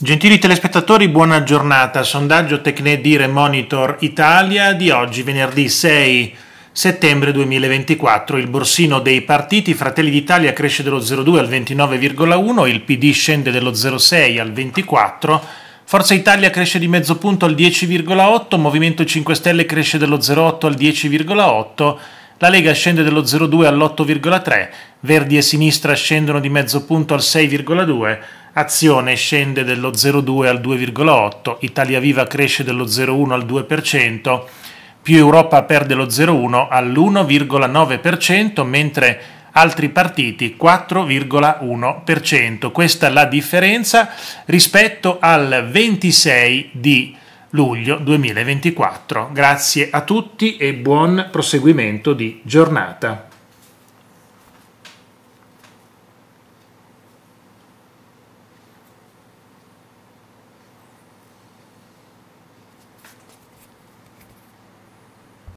Gentili telespettatori, buona giornata. Sondaggio Tecnedire Monitor Italia di oggi, venerdì 6 settembre 2024. Il borsino dei partiti Fratelli d'Italia cresce dello 0,2 al 29,1, il PD scende dello 0,6 al 24. Forza Italia cresce di mezzo punto al 10,8, Movimento 5 Stelle cresce dello 0,8 al 10,8, la Lega scende dello 0,2 all'8,3, Verdi e Sinistra scendono di mezzo punto al 6,2, Azione scende dello 0,2 al 2,8, Italia Viva cresce dello 0,1 al 2%, più Europa perde lo 0,1 all'1,9%, mentre altri partiti 4,1%. Questa è la differenza rispetto al 26 di luglio 2024. Grazie a tutti e buon proseguimento di giornata.